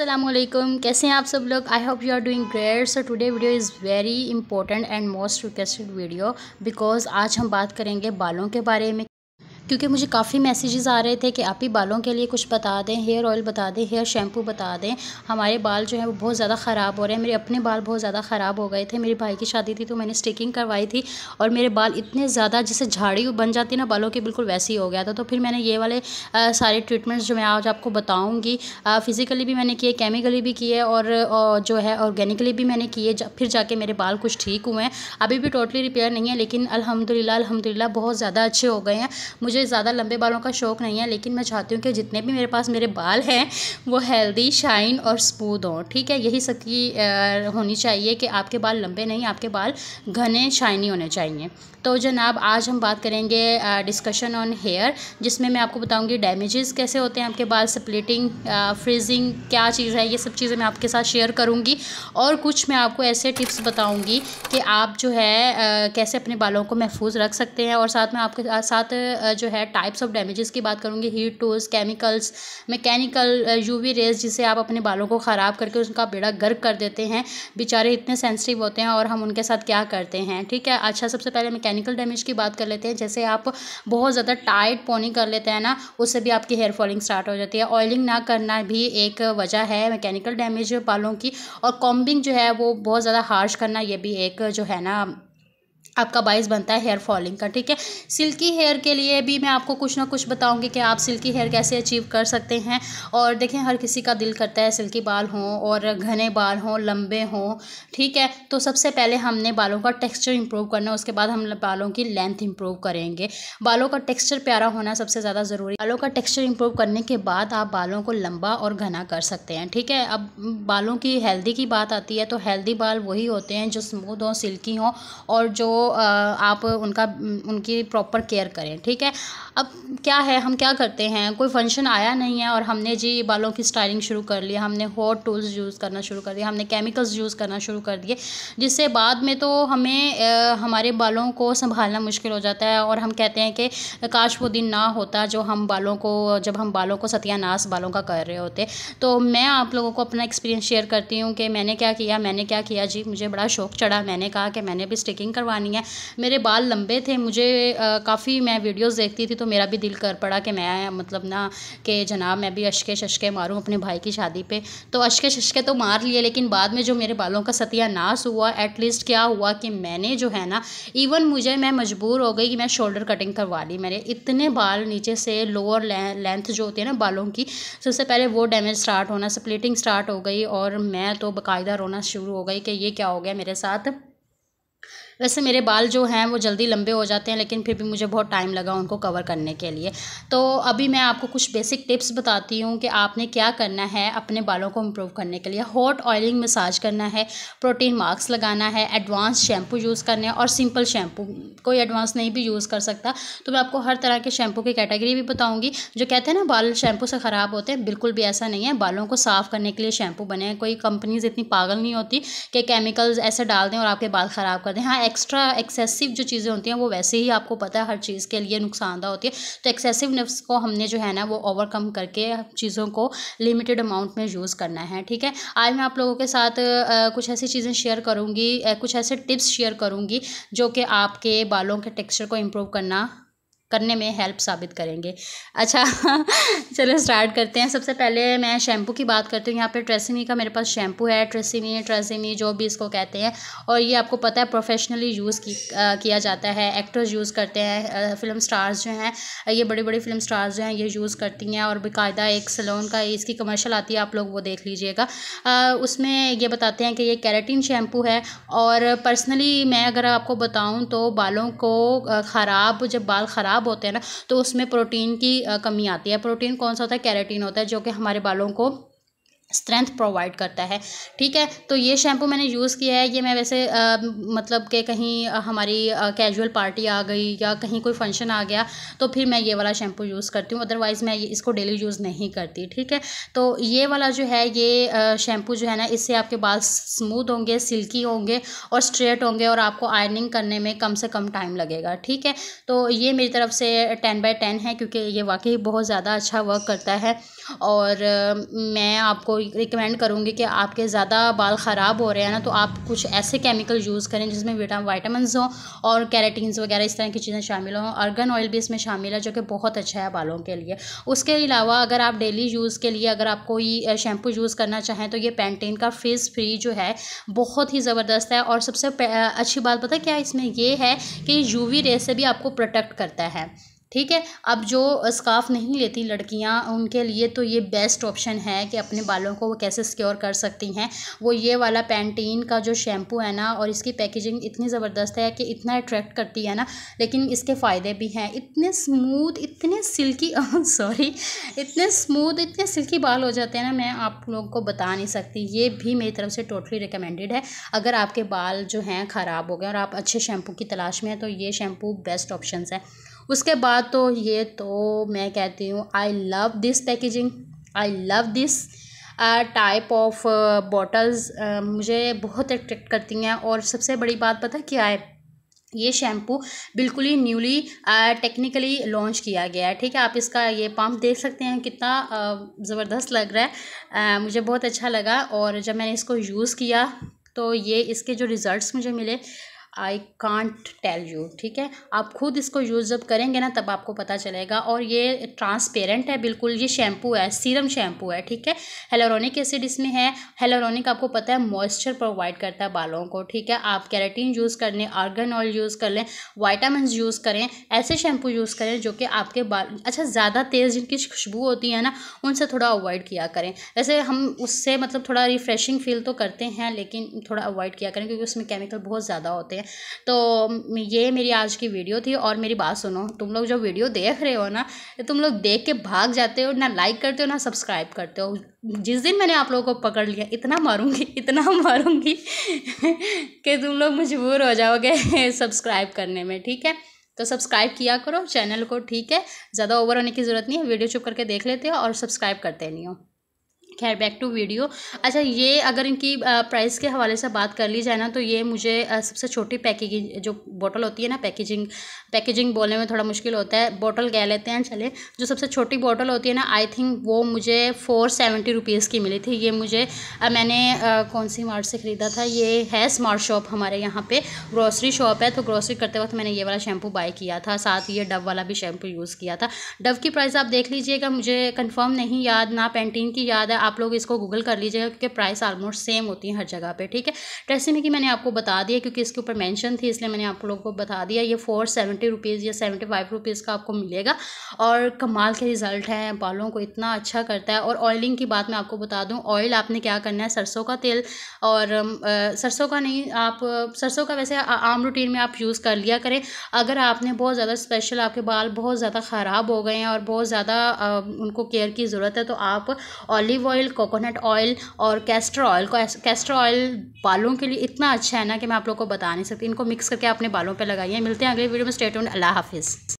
असलम कैसे हैं आप सब लोग I hope you are doing great so today video is very important and most requested video because आज हम बात करेंगे बालों के बारे में क्योंकि मुझे काफ़ी मैसेजेस आ रहे थे कि आप ही बालों के लिए कुछ बता दें हेयर ऑयल बता दें हेयर शैम्पू बता दें हमारे बाल जो है वो बहुत ज़्यादा ख़राब हो रहे हैं मेरे अपने बाल बहुत ज़्यादा ख़राब हो गए थे मेरे भाई की शादी थी तो मैंने स्टिकिंग करवाई थी और मेरे बाल इतने ज़्यादा जैसे झाड़ी बन जाती ना बालों के बिल्कुल वैसे ही हो गया था तो फिर मैंने ये वाले सारे ट्रीटमेंट्स जो मैं आज आपको बताऊँगी फिज़िकली भी मैंने किए केमिकली भी किए और, और जो है ऑर्गेनिकली भी मैंने किए फिर जाके मेरे बाल कुछ ठीक हुए हैं अभी भी टोटली रिपेयर नहीं है लेकिन अलहमदिल्ला अलहमदिल्ला बहुत ज़्यादा अच्छे हो गए हैं मुझे मुझे ज़्यादा लंबे बालों का शौक़ नहीं है लेकिन मैं चाहती हूँ कि जितने भी मेरे पास मेरे बाल हैं वो हेल्दी शाइन और स्मूद हों ठीक है यही सबकी होनी चाहिए कि आपके बाल लंबे नहीं आपके बाल घने शाइनी होने चाहिए तो जनाब आज हम बात करेंगे डिस्कशन ऑन हेयर जिसमें मैं आपको बताऊँगी डैमेजेस कैसे होते हैं आपके बाल स्प्लिटिंग फ्रीजिंग क्या चीज़ है ये सब चीज़ें मैं आपके साथ शेयर करूँगी और कुछ मैं आपको ऐसे टिप्स बताऊँगी कि आप जो है कैसे अपने बालों को महफूज रख सकते हैं और साथ में आपके साथ जो है टाइप्स ऑफ डैमेजेस की बात करूँगी heat tools chemicals mechanical UV rays जिसे आप अपने बालों को ख़राब करके उनका बेड़ा गर्क कर देते हैं बेचारे इतने सेंसिटिव होते हैं और हम उनके साथ क्या करते हैं ठीक है अच्छा सबसे पहले मैकेनिकल डैमेज की बात कर लेते हैं जैसे आप बहुत ज़्यादा टाइट पोनी कर लेते हैं ना उससे भी आपकी हेयर फॉलिंग स्टार्ट हो जाती है ऑयलिंग ना करना भी एक वजह है मैकेनिकल डैमेज बालों की और कॉम्बिंग जो है वो बहुत ज़्यादा हार्श करना ये भी एक जो है ना आपका बाइस बनता है हेयर फॉलिंग का ठीक है सिल्की हेयर के लिए भी मैं आपको कुछ ना कुछ बताऊंगी कि आप सिल्की हेयर कैसे अचीव कर सकते हैं और देखें हर किसी का दिल करता है सिल्की बाल हों और घने बाल हों लंबे हों ठीक है तो सबसे पहले हमने बालों का टेक्स्चर इंप्रूव करना उसके बाद हम बालों की लेंथ इंप्रूव करेंगे बालों का टेक्स्चर प्यारा होना सबसे ज़्यादा ज़रूरी बालों का टेक्स्चर इंप्रूव करने के बाद आप बालों को लंबा और घना कर सकते हैं ठीक है अब बालों की हेल्दी की बात आती है तो हेल्दी बाल वही होते हैं जो स्मूद हों सिल्की हों और जो आप उनका उनकी प्रॉपर केयर करें ठीक है अब क्या है हम क्या करते हैं कोई फंक्शन आया नहीं है और हमने जी बालों की स्टाइलिंग शुरू कर ली हमने हॉट टूल्स यूज़ करना शुरू कर दिया हमने केमिकल्स यूज़ करना शुरू कर दिए जिससे बाद में तो हमें आ, हमारे बालों को संभालना मुश्किल हो जाता है और हम कहते हैं कि काश वो दिन ना होता जो हम बालों को जब हम बालों को सत्यानाश बालों का कर रहे होते तो मैं आप लोगों को अपना एक्सपीरियंस शेयर करती हूँ कि मैंने क्या किया मैंने क्या किया जी मुझे बड़ा शौक चढ़ा मैंने कहा कि मैंने भी स्टिकिंग करवानी नहीं है मेरे बाल लंबे थे मुझे काफ़ी मैं वीडियोस देखती थी तो मेरा भी दिल कर पड़ा कि मैं मतलब ना कि जनाब मैं भी अशके शशके मारूँ अपने भाई की शादी पे तो अशके शशके तो मार लिए लेकिन बाद में जो मेरे बालों का सत्यानाश हुआ एटलीस्ट क्या हुआ कि मैंने जो है ना इवन मुझे मैं मजबूर हो गई कि मैं शोल्डर कटिंग करवा ली मैंने इतने बाल नीचे से लोअर लेंथ जो होती है ना बालों की सबसे पहले वो डैमेज स्टार्ट होना स्प्लिटिंग स्टार्ट हो गई और मैं तो बाकायदा रोना शुरू हो गई कि ये क्या हो गया मेरे साथ वैसे मेरे बाल जो हैं वो जल्दी लंबे हो जाते हैं लेकिन फिर भी मुझे बहुत टाइम लगा उनको कवर करने के लिए तो अभी मैं आपको कुछ बेसिक टिप्स बताती हूँ कि आपने क्या करना है अपने बालों को इम्प्रूव करने के लिए हॉट ऑयलिंग मसाज करना है प्रोटीन मार्क्स लगाना है एडवांस शैम्पू यूज़ करने हैं और सिंपल शैम्पू कोई एडवांस नहीं भी यूज़ कर सकता तो मैं आपको हर तरह के शैम्पू की कैटेगरी भी बताऊँगी जो कहते हैं ना बाल शैम्पू से ख़राब होते हैं बिल्कुल भी ऐसा नहीं है बालों को साफ़ करने के लिए शैम्पू बने हैं कोई कंपनीज इतनी पागल नहीं होती कि केमिकल्स ऐसे डाल दें और आपके बाल ख़राब कर दें हाँ एक्स्ट्रा एक्सेसिव जो चीज़ें होती हैं वो वैसे ही आपको पता है हर चीज़ के लिए नुकसानदा होती है तो एक्सेसिवनेस को हमने जो है ना वो ओवरकम करके चीज़ों को लिमिटेड अमाउंट में यूज़ करना है ठीक है आज मैं आप लोगों के साथ कुछ ऐसी चीज़ें शेयर करूँगी कुछ ऐसे टिप्स शेयर करूँगी जो कि आपके बालों के टेक्स्चर को इम्प्रूव करना करने में हेल्प साबित करेंगे अच्छा चलो स्टार्ट करते हैं सबसे पहले मैं शैम्पू की बात करती हूँ यहाँ पे ट्रेसिमी का मेरे पास शैम्पू है ट्रेसिमी ट्रेसिमी जो भी इसको कहते हैं और ये आपको पता है प्रोफेशनली यूज़ की, आ, किया जाता है एक्टर्स यूज़ करते हैं फिल्म स्टार्स जो हैं ये बड़ी बड़ी फिल्म स्टार्स जो हैं ये यूज़ करती हैं और बाकायदा एक सलोन का इसकी कमर्शल आती है आप लोग वो देख लीजिएगा उसमें ये बताते हैं कि ये कैरेटिन शैम्पू है और पर्सनली मैं अगर आपको बताऊँ तो बालों को ख़राब जब बाल ख़राब ख़राब होते हैं ना तो उसमें प्रोटीन की कमी आती है प्रोटीन कौन सा होता है कैरेटीन होता है जो कि हमारे बालों को स्ट्रेंथ प्रोवाइड करता है ठीक है तो ये शैम्पू मैंने यूज़ किया है ये मैं वैसे आ, मतलब कि कहीं हमारी कैजुअल पार्टी आ गई या कहीं कोई फंक्शन आ गया तो फिर मैं ये वाला शैम्पू यूज़ करती हूँ अदरवाइज़ मैं इसको डेली यूज़ नहीं करती ठीक है तो ये वाला जो है ये शैम्पू जो है ना इससे आपके बाल स्मूद होंगे सिल्की होंगे और स्ट्रेट होंगे और आपको आयरनिंग करने में कम से कम टाइम लगेगा ठीक है तो ये मेरी तरफ से टेन बाई टेन है क्योंकि ये वाकई बहुत ज़्यादा अच्छा वर्क करता है और मैं आपको रिकमेंड करूँगी कि आपके ज़्यादा बाल ख़राब हो रहे हैं ना तो आप कुछ ऐसे केमिकल यूज़ करें जिसमें विटा वाइटामस हों और कैरेटीन्स वगैरह इस तरह की चीज़ें शामिल हों अर्गन ऑयल भी इसमें शामिल है जो कि बहुत अच्छा है बालों के लिए उसके अलावा अगर आप डेली यूज़ के लिए अगर आप कोई शैम्पू यूज़ करना चाहें तो ये पेंटेन का फेस फ्री जो है बहुत ही ज़बरदस्त है और सबसे अच्छी बात पता क्या इसमें यह है कि यू वी से भी आपको प्रोटेक्ट करता है ठीक है अब जो स्काफ़ नहीं लेती लड़कियां उनके लिए तो ये बेस्ट ऑप्शन है कि अपने बालों को वो कैसे सिक्योर कर सकती हैं वो ये वाला पैंटीन का जो शैम्पू है ना और इसकी पैकेजिंग इतनी ज़बरदस्त है कि इतना अट्रैक्ट करती है ना लेकिन इसके फ़ायदे भी हैं इतने स्मूथ इतने सिल्की सॉरी oh, इतने स्मूथ इतने सिल्की बाल हो जाते हैं ना मैं आप लोगों को बता नहीं सकती ये भी मेरी तरफ से टोटली रिकमेंडेड है अगर आपके बाल जो हैं ख़राब हो गए और आप अच्छे शैम्पू की तलाश में हैं तो ये शैम्पू बेस्ट ऑप्शन है उसके बाद तो ये तो मैं कहती हूँ I love this packaging I love this type of bottles मुझे बहुत अट्रैक्ट करती हैं और सबसे बड़ी बात पता क्या है ये शैम्पू बिल्कुल ही न्यूली टेक्निकली लॉन्च किया गया है ठीक है आप इसका ये पंप देख सकते हैं कितना uh, ज़बरदस्त लग रहा है आ, uh, मुझे बहुत अच्छा लगा और जब मैंने इसको यूज़ किया तो ये इसके जो रिज़ल्ट मुझे मिले आई कांट टेल यू ठीक है आप खुद इसको यूज़ जब करेंगे ना तब आपको पता चलेगा और ये ट्रांसपेरेंट है बिल्कुल ये शैम्पू है सीरम शैम्पू है ठीक है हेलोरोनिक एसिड इसमें है हेलोरोनिक आपको पता है मॉइस्चर प्रोवाइड करता है बालों को ठीक है आप कैरेटीन यूज़ कर लें आर्गन ऑयल यूज़ कर लें वाइटामिन यूज़ करें ऐसे शैम्पू यूज़ करें जो कि आपके बाल अच्छा ज़्यादा तेज़ जिनकी खुशबू होती है ना उनसे थोड़ा अवॉइड किया करें वैसे हम उससे मतलब थोड़ा रिफ्रेशिंग फील तो करते हैं लेकिन थोड़ा अवॉइड किया करें क्योंकि उसमें केमिकल बहुत ज़्यादा होते हैं है तो ये मेरी आज की वीडियो थी और मेरी बात सुनो तुम लोग जो वीडियो देख रहे हो ना तुम लोग देख के भाग जाते हो ना लाइक करते हो ना सब्सक्राइब करते हो जिस दिन मैंने आप लोगों को पकड़ लिया इतना मारूंगी इतना मारूंगी कि तुम लोग मजबूर हो जाओगे सब्सक्राइब करने में ठीक है तो सब्सक्राइब किया करो चैनल को ठीक है ज़्यादा ओवर होने की ज़रूरत नहीं है वीडियो चुप करके देख लेते हो और सब्सक्राइब करते नहीं हो खैर बैक टू वीडियो अच्छा ये अगर इनकी प्राइस के हवाले से बात कर ली जाए ना तो ये मुझे सबसे छोटी पैकेजिंग जो बोतल होती है ना पैकेजिंग पैकेजिंग बोलने में थोड़ा मुश्किल होता है बोतल कह लेते हैं चले जो सबसे छोटी बोतल होती है ना आई थिंक वो मुझे फ़ोर सेवेंटी रुपीज़ की मिली थी ये मुझे मैंने कौन सी मार्ट से ख़रीदा था ये है स्मार्ट शॉप हमारे यहाँ पर ग्रॉसरी शॉप है तो ग्रॉसरी करते वक्त मैंने ये वाला शैम्पू बाई किया था साथ ये डव वाला भी शैम्पू यूज़ किया था डव की प्राइस आप देख लीजिएगा मुझे कन्फर्म नहीं याद ना पेंटिंग की याद है आप लोग इसको गूगल कर लीजिएगा क्योंकि प्राइस ऑलमोस्ट सेम होती है हर जगह पे ठीक है ट्रेसिमी की मैंने आपको बता दिया क्योंकि इसके ऊपर मेंशन थी इसलिए मैंने आप लोगों को बता दिया ये फोर सेवेंटी रुपीज़ या सेवेंटी फाइव रुपीज़ का आपको मिलेगा और कमाल के रिज़ल्ट है बालों को इतना अच्छा करता है और ऑयलिंग की बात मैं आपको बता दूँ ऑयल आपने क्या करना है सरसों का तेल और सरसों का नहीं आप सरसों का वैसे आम रूटीन में आप यूज़ कर लिया करें अगर आपने बहुत ज़्यादा स्पेशल आपके बाल बहुत ज़्यादा ख़राब हो गए हैं और बहुत ज़्यादा उनको केयर की ज़रूरत है तो आप ऑलिव ऑयल कोकोनट ऑयल और कैस्टर ऑयल कैस्टर ऑयल बालों के लिए इतना अच्छा है ना कि मैं आप लोग को बता नहीं सकती इनको मिक्स करके अपने बालों पर लगाइए मिलते हैं अगले वीडियो में स्टेट अल्लाह हाफिज़